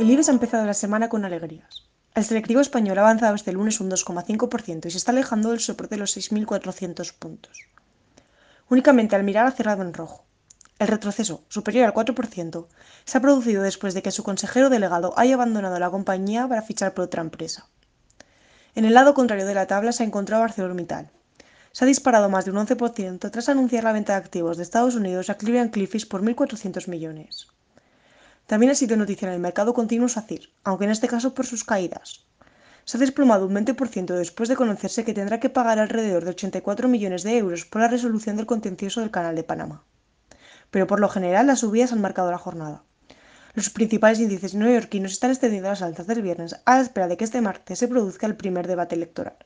El IBEX ha empezado la semana con alegrías. El selectivo español ha avanzado este lunes un 2,5% y se está alejando del soporte de los 6.400 puntos. Únicamente al mirar ha cerrado en rojo. El retroceso, superior al 4%, se ha producido después de que su consejero delegado haya abandonado la compañía para fichar por otra empresa. En el lado contrario de la tabla se ha encontrado ArcelorMittal. Se ha disparado más de un 11% tras anunciar la venta de activos de Estados Unidos a Cleveland Cliffs por 1.400 millones. También ha sido noticia en el mercado continuo SACIR, aunque en este caso por sus caídas. Se ha desplomado un 20% después de conocerse que tendrá que pagar alrededor de 84 millones de euros por la resolución del contencioso del Canal de Panamá. Pero por lo general las subidas han marcado la jornada. Los principales índices neoyorquinos están extendiendo las altas del viernes a la espera de que este martes se produzca el primer debate electoral.